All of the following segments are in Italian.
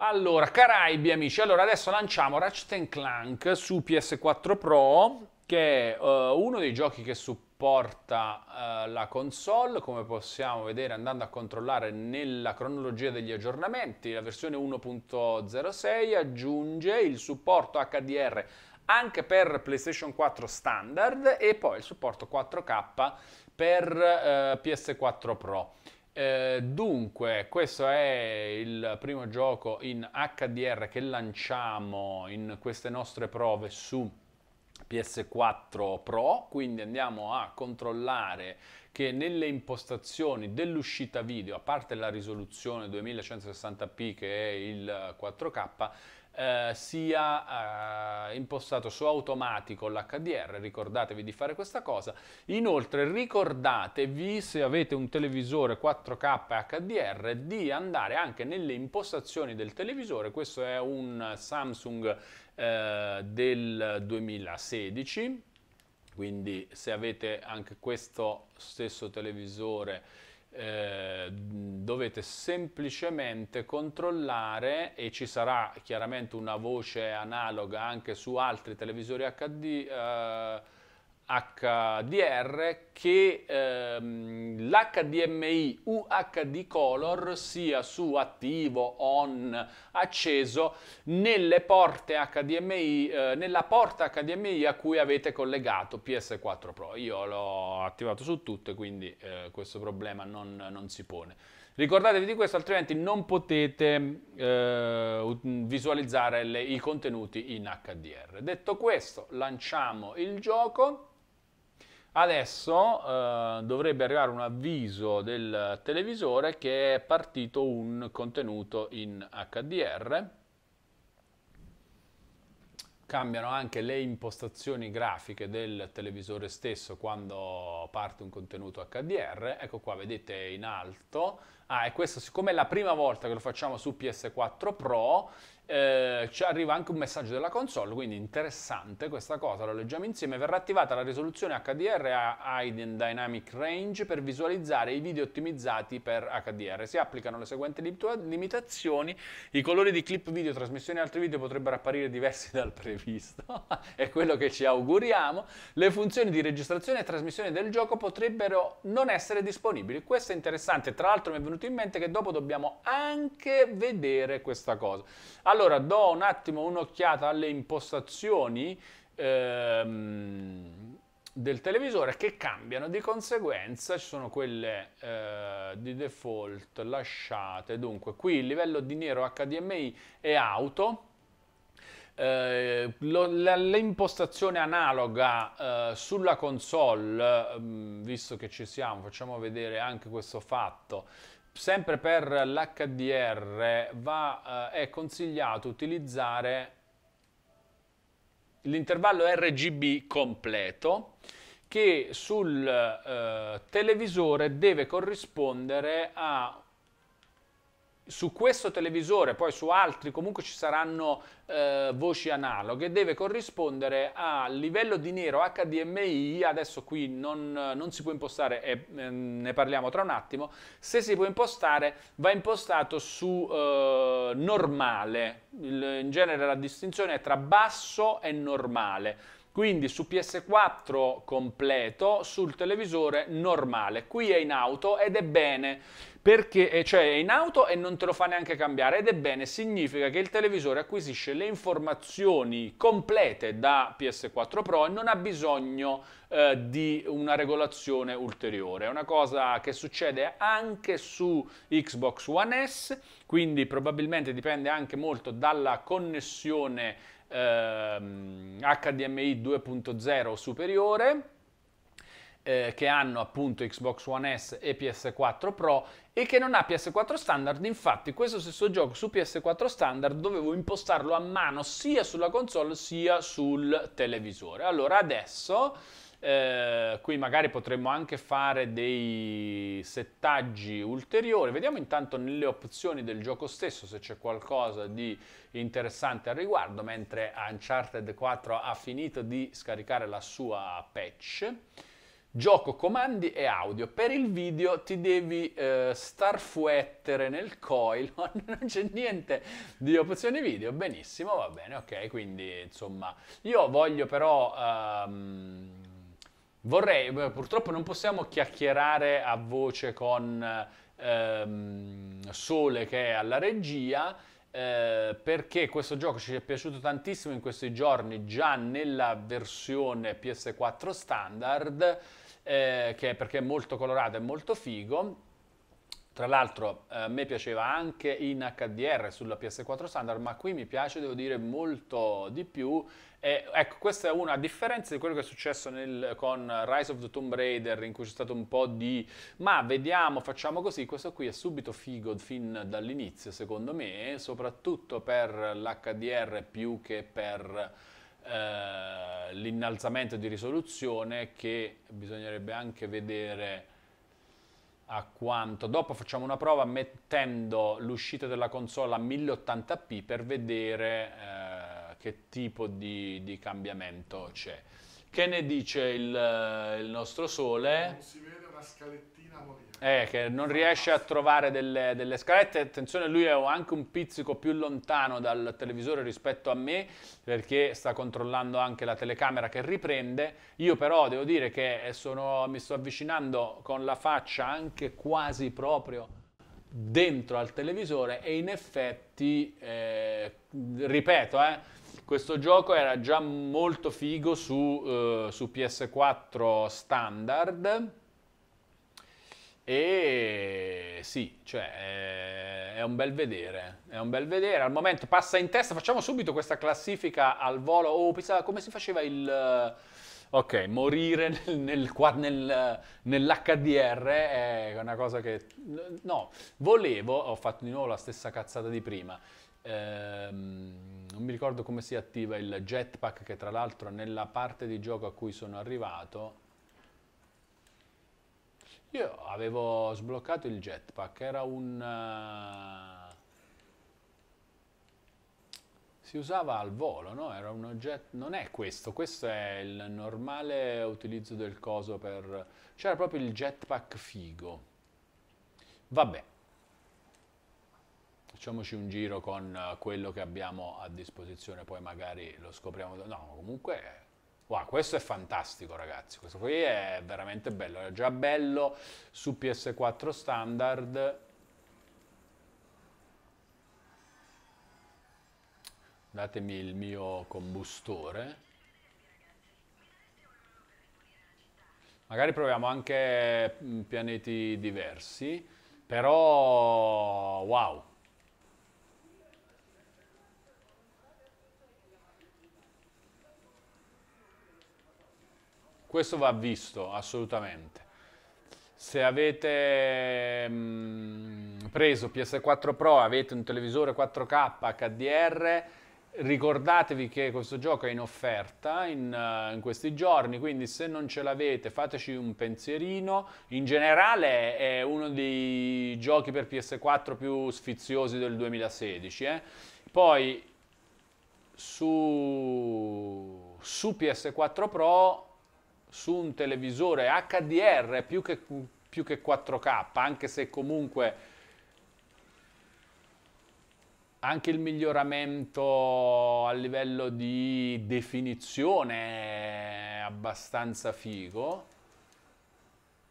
Allora, Caraibi amici, allora adesso lanciamo Ratchet Clank su PS4 Pro, che è uh, uno dei giochi che supporta uh, la console, come possiamo vedere andando a controllare nella cronologia degli aggiornamenti, la versione 1.06 aggiunge il supporto HDR anche per PlayStation 4 standard e poi il supporto 4K per uh, eh, PS4 Pro. Eh, dunque, questo è il primo gioco in HDR che lanciamo in queste nostre prove su PS4 Pro, quindi andiamo a controllare che nelle impostazioni dell'uscita video, a parte la risoluzione 2160p che è il 4K, eh, sia eh, impostato su automatico l'HDR, ricordatevi di fare questa cosa. Inoltre ricordatevi, se avete un televisore 4K HDR, di andare anche nelle impostazioni del televisore, questo è un Samsung eh, del 2016, quindi se avete anche questo stesso televisore eh, dovete semplicemente controllare e ci sarà chiaramente una voce analoga anche su altri televisori HD, eh, HDR che ehm, l'HDMI UHD color sia su attivo, on, acceso nelle porte HDMI, eh, nella porta HDMI a cui avete collegato PS4 Pro. Io l'ho attivato su tutte, quindi eh, questo problema non, non, si pone. Ricordatevi di questo, altrimenti non potete eh, visualizzare le, i contenuti in HDR. Detto questo, lanciamo il gioco. Adesso eh, dovrebbe arrivare un avviso del televisore che è partito un contenuto in HDR. Cambiano anche le impostazioni grafiche del televisore stesso quando parte un contenuto HDR. Ecco qua, vedete in alto. Ah, e questo siccome è la prima volta che lo facciamo su PS4 Pro, eh, ci arriva anche un messaggio della console, quindi interessante questa cosa, lo leggiamo insieme. Verrà attivata la risoluzione HDR a Hidden Dynamic Range per visualizzare i video ottimizzati per HDR. Si applicano le seguenti limitazioni, i colori di clip video, trasmissioni e altri video potrebbero apparire diversi dal previsto, è quello che ci auguriamo. Le funzioni di registrazione e trasmissione del gioco potrebbero non essere disponibili. Questo è interessante, tra l'altro mi è venuto in mente che dopo dobbiamo anche vedere questa cosa. Allora, allora, do un attimo un'occhiata alle impostazioni ehm, del televisore che cambiano, di conseguenza ci sono quelle eh, di default lasciate. Dunque, qui il livello di nero HDMI è auto, eh, l'impostazione analoga eh, sulla console, mm, visto che ci siamo, facciamo vedere anche questo fatto, sempre per l'HDR va, eh, è consigliato utilizzare l'intervallo RGB completo che sul eh, televisore deve corrispondere a su questo televisore, poi su altri comunque ci saranno eh, voci analoghe, deve corrispondere al livello di nero HDMI, adesso qui non, non si può impostare e eh, ne parliamo tra un attimo, se si può impostare va impostato su eh, normale, Il, in genere la distinzione è tra basso e normale quindi su PS4 completo, sul televisore normale. Qui è in auto ed è bene, perché eh, cioè è in auto e non te lo fa neanche cambiare ed è bene, significa che il televisore acquisisce le informazioni complete da PS4 Pro e non ha bisogno eh, di una regolazione ulteriore. È una cosa che succede anche su Xbox One S, quindi probabilmente dipende anche molto dalla connessione ehm, HDMI 2.0 superiore eh, che hanno appunto Xbox One S e PS4 Pro e che non ha PS4 standard, infatti questo stesso gioco su PS4 standard dovevo impostarlo a mano sia sulla console sia sul televisore. Allora adesso eh, qui magari potremmo anche fare dei settaggi ulteriori. Vediamo intanto nelle opzioni del gioco stesso se c'è qualcosa di interessante al riguardo, mentre Uncharted 4 ha finito di scaricare la sua patch. Gioco, comandi e audio. Per il video ti devi eh, starfuettere nel coil, non c'è niente di opzioni video. Benissimo, va bene, ok. Quindi insomma, io voglio però. Um, Vorrei, purtroppo non possiamo chiacchierare a voce con ehm, Sole che è alla regia, eh, perché questo gioco ci è piaciuto tantissimo in questi giorni, già nella versione PS4 standard, eh, che è perché è molto colorato e molto figo, tra l'altro eh, a me piaceva anche in HDR sulla PS4 standard, ma qui mi piace, devo dire, molto di più. E, ecco, questa è una differenza di quello che è successo nel, con Rise of the Tomb Raider, in cui c'è stato un po' di ma vediamo, facciamo così. Questo qui è subito figo fin dall'inizio, secondo me, soprattutto per l'HDR più che per eh, l'innalzamento di risoluzione, che bisognerebbe anche vedere a quanto. Dopo facciamo una prova mettendo l'uscita della console a 1080p per vedere eh, che tipo di, di cambiamento c'è. Che ne dice il, eh, il nostro sole? Non si vede una scalettina morire. Eh, che non riesce a trovare delle, delle, scalette. Attenzione, lui è anche un pizzico più lontano dal televisore rispetto a me, perché sta controllando anche la telecamera che riprende. Io però devo dire che eh, sono, mi sto avvicinando con la faccia anche quasi proprio dentro al televisore e in effetti, eh, ripeto, eh, questo gioco era già molto figo su, eh, su PS4 standard e sì, cioè, eh, è un bel vedere, è un bel vedere. Al momento passa in testa, facciamo subito questa classifica al volo. Oh, pensavo come si faceva il... Eh, ok, morire nel, nel, nel, nell'HDR eh, è una cosa che... No, volevo, ho fatto di nuovo la stessa cazzata di prima. Ehm, non mi ricordo come si attiva il jetpack che tra l'altro nella parte di gioco a cui sono arrivato io avevo sbloccato il jetpack, era un... Eh, si usava al volo, no? Era un oggetto... Non è questo, questo è il normale utilizzo del coso per... C'era proprio il jetpack figo. Vabbè. Facciamoci un giro con eh, quello che abbiamo a disposizione, poi magari lo scopriamo... No, comunque Wow, questo è fantastico ragazzi, questo qui è veramente bello, è già bello su PS4 standard. Datemi il mio combustore. Magari proviamo anche mm, pianeti diversi, però wow, questo va visto assolutamente. Se avete mh, mm, preso PS4 Pro, avete un televisore 4K HDR, ricordatevi che questo gioco è in offerta in, uh, in, questi giorni, quindi se non ce l'avete fateci un pensierino. In generale è uno dei giochi per PS4 più sfiziosi del 2016. Eh? Poi su, su PS4 Pro su un televisore HDR più che, più che 4K, anche se comunque anche il miglioramento a livello di definizione è abbastanza figo.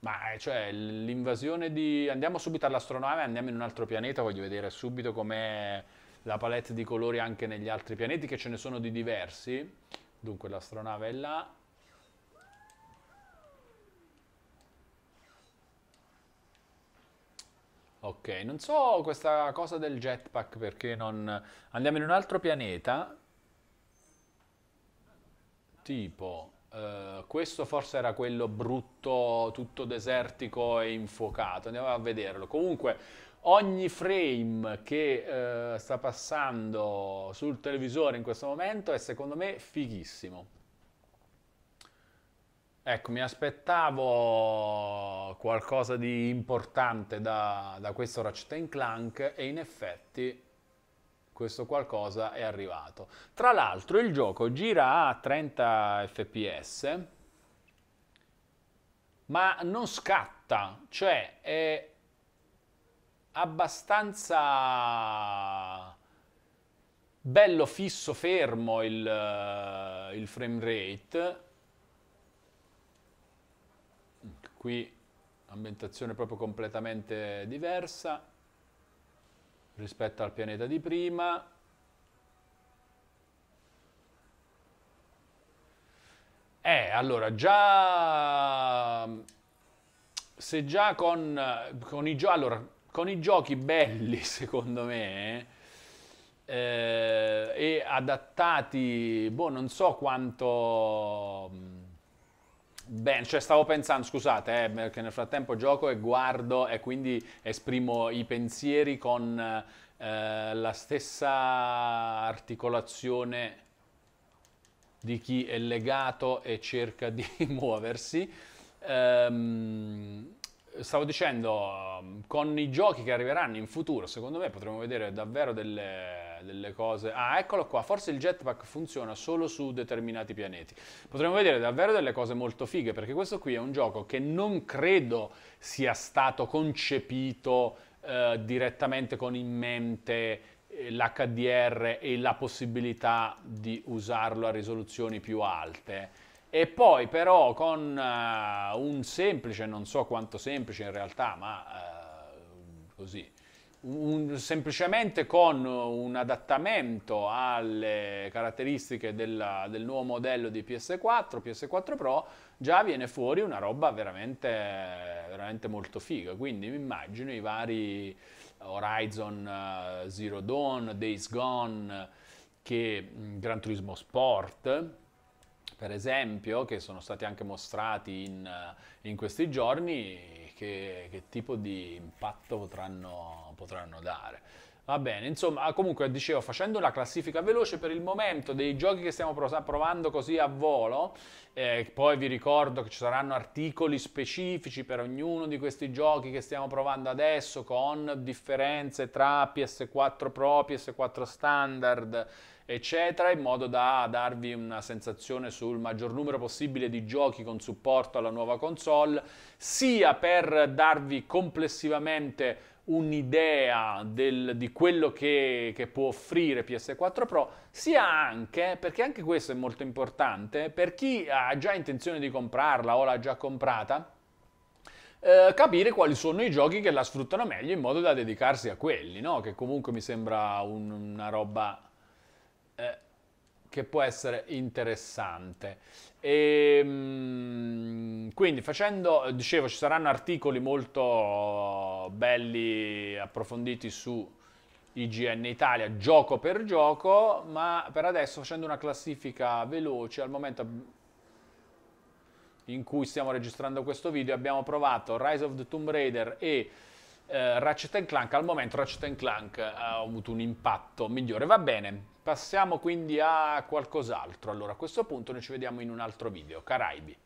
Ma eh, cioè l'invasione di... Andiamo subito all'astronave, andiamo in un altro pianeta, voglio vedere subito com'è la palette di colori anche negli altri pianeti, che ce ne sono di diversi. Dunque l'astronave è là. Ok, non so questa cosa del jetpack perché non... Andiamo in un altro pianeta. Tipo, eh, questo forse era quello brutto, tutto desertico e infuocato. Andiamo a vederlo. Comunque, ogni frame che eh, sta passando sul televisore in questo momento è secondo me fighissimo. Ecco, mi aspettavo qualcosa di importante da, da questo Ratchet Clank e in effetti questo qualcosa è arrivato. Tra l'altro il gioco gira a 30 fps, ma non scatta, cioè è abbastanza bello fisso fermo il, il frame rate qui ambientazione proprio completamente diversa rispetto al pianeta di prima Eh, allora, già... Se già con, con, i, gio... allora, con i, giochi belli, secondo me, eh, e adattati, boh, non so quanto Beh, cioè stavo pensando, scusate, eh, perché nel frattempo gioco e guardo e quindi esprimo i pensieri con eh, la stessa articolazione di chi è legato e cerca di muoversi. Ehm, stavo dicendo, con i giochi che arriveranno in futuro, secondo me potremo vedere davvero delle delle cose... Ah, eccolo qua, forse il jetpack funziona solo su determinati pianeti. Potremmo vedere davvero delle cose molto fighe, perché questo qui è un gioco che non credo sia stato concepito eh, direttamente con in mente eh, l'HDR e la possibilità di usarlo a risoluzioni più alte. E poi però con uh, un semplice, non so quanto semplice in realtà, ma uh, così, un, semplicemente con un adattamento alle caratteristiche della, del nuovo modello di PS4, PS4 Pro, già viene fuori una roba veramente, veramente molto figa. Quindi mi immagino i vari Horizon eh, Zero Dawn, Days Gone, che, mm, Gran Turismo Sport per esempio, che sono stati anche mostrati in, in questi giorni, che, che, tipo di impatto potranno, potranno dare. Va bene, insomma, ah, comunque dicevo, facendo una classifica veloce per il momento dei giochi che stiamo provando così a volo, eh, poi vi ricordo che ci saranno articoli specifici per ognuno di questi giochi che stiamo provando adesso con differenze tra PS4 Pro, PS4 Standard, eccetera, in modo da darvi una sensazione sul maggior numero possibile di giochi con supporto alla nuova console, sia per darvi complessivamente un'idea del, di quello che, che, può offrire PS4 Pro, sia anche, perché anche questo è molto importante, per chi ha già intenzione di comprarla o l'ha già comprata, eh, capire quali sono i giochi che la sfruttano meglio in modo da dedicarsi a quelli, no? che comunque mi sembra un, una roba eh, che può essere interessante. E, ehm, quindi facendo, dicevo, ci saranno articoli molto belli, approfonditi su IGN Italia, gioco per gioco, ma per adesso facendo una classifica veloce, al momento in cui stiamo registrando questo video abbiamo provato Rise of the Tomb Raider e eh, Ratchet Clank, al momento Ratchet Clank ha avuto un impatto migliore, va bene, Passiamo quindi a qualcos'altro. Allora a questo punto noi ci vediamo in un altro video. Caraibi.